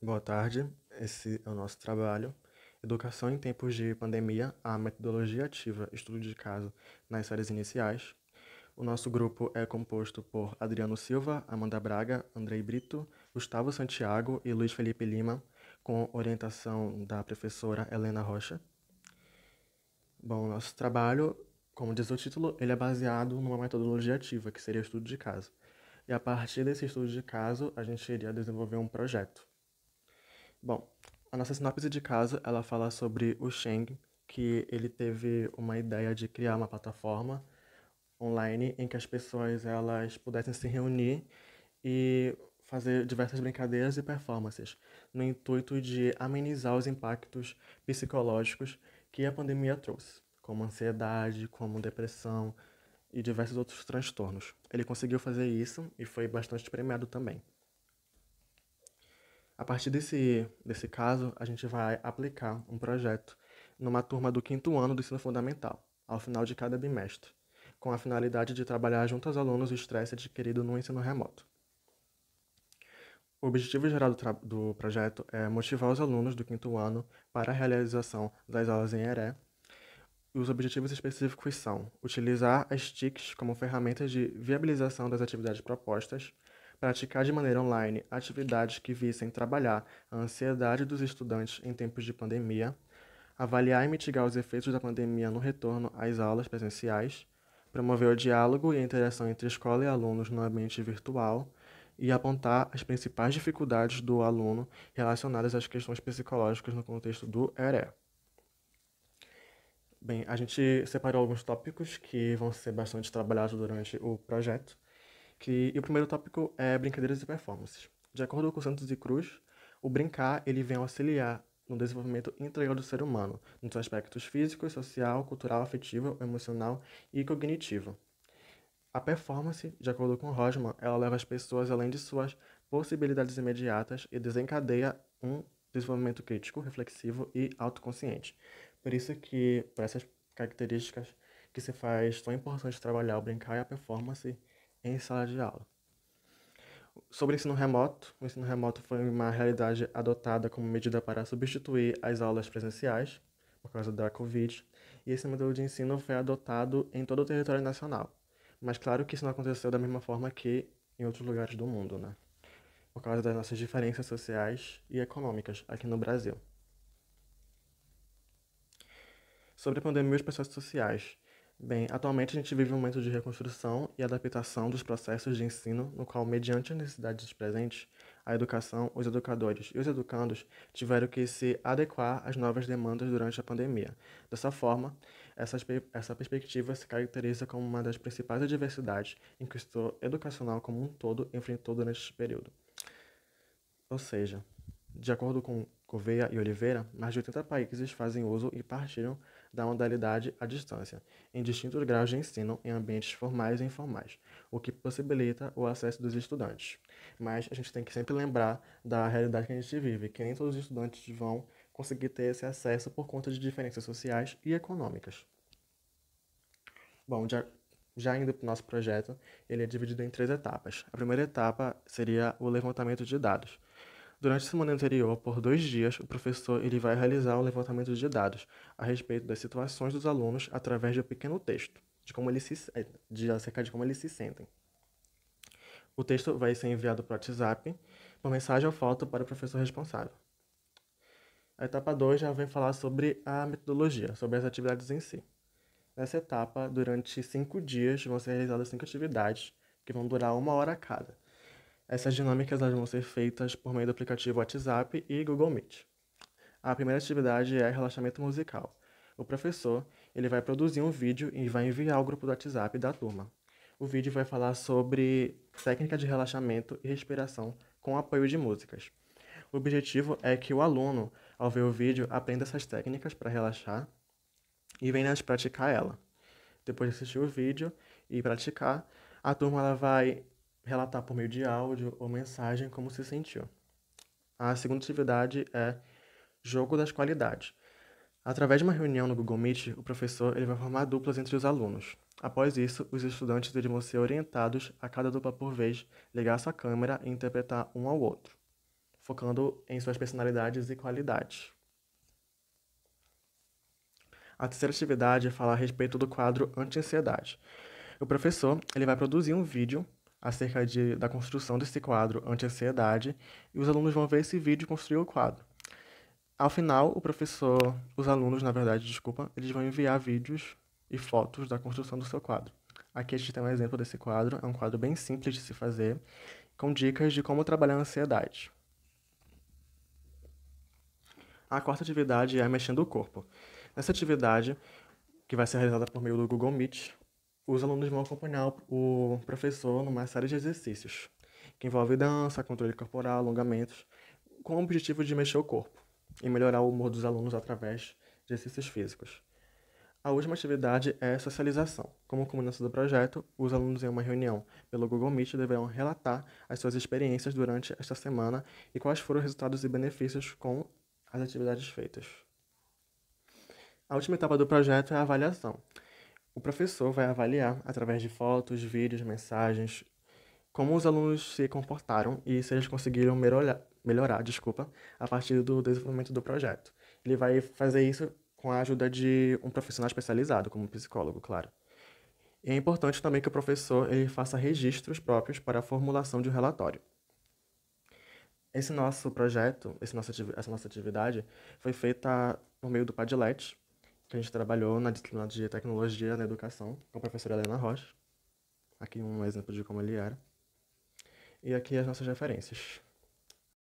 Boa tarde, esse é o nosso trabalho. Educação em tempos de pandemia, a metodologia ativa, estudo de caso nas séries iniciais. O nosso grupo é composto por Adriano Silva, Amanda Braga, Andrei Brito, Gustavo Santiago e Luiz Felipe Lima, com orientação da professora Helena Rocha. Bom, nosso trabalho, como diz o título, ele é baseado numa metodologia ativa, que seria estudo de caso. E a partir desse estudo de caso, a gente iria desenvolver um projeto. Bom, a nossa sinopse de caso, ela fala sobre o Sheng, que ele teve uma ideia de criar uma plataforma online em que as pessoas elas pudessem se reunir e fazer diversas brincadeiras e performances, no intuito de amenizar os impactos psicológicos que a pandemia trouxe, como ansiedade, como depressão e diversos outros transtornos. Ele conseguiu fazer isso e foi bastante premiado também. A partir desse, desse caso, a gente vai aplicar um projeto numa turma do quinto ano do ensino fundamental, ao final de cada bimestre, com a finalidade de trabalhar junto aos alunos o estresse adquirido no ensino remoto. O objetivo geral do, do, projeto é motivar os alunos do quinto ano para a realização das aulas em ERE. E os objetivos específicos são utilizar as TICs como ferramentas de viabilização das atividades propostas, praticar de maneira online atividades que vissem trabalhar a ansiedade dos estudantes em tempos de pandemia, avaliar e mitigar os efeitos da pandemia no retorno às aulas presenciais, promover o diálogo e a interação entre escola e alunos no ambiente virtual e apontar as principais dificuldades do aluno relacionadas às questões psicológicas no contexto do ERE. Bem, a gente separou alguns tópicos que vão ser bastante trabalhados durante o projeto que o primeiro tópico é brincadeiras e performances. De acordo com Santos e Cruz, o brincar ele vem auxiliar no desenvolvimento integral do ser humano, nos seus aspectos físico, social, cultural, afetivo, emocional e cognitivo. A performance, de acordo com Rosman, ela leva as pessoas além de suas possibilidades imediatas e desencadeia um desenvolvimento crítico, reflexivo e autoconsciente. Por isso que, por essas características que se faz tão importante trabalhar o brincar e a performance em sala de aula. Sobre ensino remoto, o ensino remoto foi uma realidade adotada como medida para substituir as aulas presenciais, por causa da Covid, e esse modelo de ensino foi adotado em todo o território nacional. Mas claro que isso não aconteceu da mesma forma que em outros lugares do mundo, né? Por causa das nossas diferenças sociais e econômicas aqui no Brasil. Sobre a pandemia e os processos sociais. Bem, atualmente a gente vive um momento de reconstrução e adaptação dos processos de ensino, no qual, mediante as necessidades presentes, a educação, os educadores e os educandos tiveram que se adequar às novas demandas durante a pandemia. Dessa forma, essa, essa perspectiva se caracteriza como uma das principais adversidades em que o setor educacional como um todo enfrentou durante este período. Ou seja, de acordo com Coveia e Oliveira, mais de 80 países fazem uso e partilham da modalidade à distância, em distintos graus de ensino em ambientes formais e informais, o que possibilita o acesso dos estudantes. Mas a gente tem que sempre lembrar da realidade que a gente vive, que nem todos os estudantes vão conseguir ter esse acesso por conta de diferenças sociais e econômicas. Bom, já, já indo para o nosso projeto, ele é dividido em três etapas. A primeira etapa seria o levantamento de dados, Durante a semana anterior, por dois dias, o professor ele vai realizar um levantamento de dados a respeito das situações dos alunos através de um pequeno texto, de como eles se, é, de, acerca de como eles se sentem. O texto vai ser enviado para o WhatsApp, uma mensagem ou foto para o professor responsável. A etapa 2 já vem falar sobre a metodologia, sobre as atividades em si. Nessa etapa, durante cinco dias, vão ser realizadas cinco atividades, que vão durar uma hora cada. Essas dinâmicas elas vão ser feitas por meio do aplicativo WhatsApp e Google Meet. A primeira atividade é relaxamento musical. O professor ele vai produzir um vídeo e vai enviar ao grupo do WhatsApp da turma. O vídeo vai falar sobre técnica de relaxamento e respiração com apoio de músicas. O objetivo é que o aluno, ao ver o vídeo, aprenda essas técnicas para relaxar e venha praticar ela. Depois de assistir o vídeo e praticar, a turma ela vai relatar por meio de áudio ou mensagem como se sentiu. A segunda atividade é jogo das qualidades. Através de uma reunião no Google Meet, o professor ele vai formar duplas entre os alunos. Após isso, os estudantes eles vão ser orientados a cada dupla por vez ligar sua câmera e interpretar um ao outro, focando em suas personalidades e qualidades. A terceira atividade é falar a respeito do quadro anti-ansiedade. O professor ele vai produzir um vídeo acerca de, da construção desse quadro anti-ansiedade e os alunos vão ver esse vídeo e construir o quadro. Ao final, o professor, os alunos, na verdade, desculpa, eles vão enviar vídeos e fotos da construção do seu quadro. Aqui a gente tem um exemplo desse quadro, é um quadro bem simples de se fazer, com dicas de como trabalhar a ansiedade. A quarta atividade é mexendo o corpo. Nessa atividade, que vai ser realizada por meio do Google Meet, os alunos vão acompanhar o professor numa série de exercícios, que envolve dança, controle corporal, alongamentos, com o objetivo de mexer o corpo e melhorar o humor dos alunos através de exercícios físicos. A última atividade é socialização. Como comunança do projeto, os alunos em uma reunião pelo Google Meet deverão relatar as suas experiências durante esta semana e quais foram os resultados e benefícios com as atividades feitas. A última etapa do projeto é a avaliação o professor vai avaliar, através de fotos, vídeos, mensagens, como os alunos se comportaram e se eles conseguiram melhorar, melhorar desculpa, a partir do desenvolvimento do projeto. Ele vai fazer isso com a ajuda de um profissional especializado, como um psicólogo, claro. E é importante também que o professor ele faça registros próprios para a formulação de um relatório. Esse nosso projeto, esse nosso, essa nossa atividade foi feita por meio do Padlet, que a gente trabalhou na disciplina de tecnologia na educação com a professora Helena Rocha. Aqui um exemplo de como ele era. E aqui as nossas referências.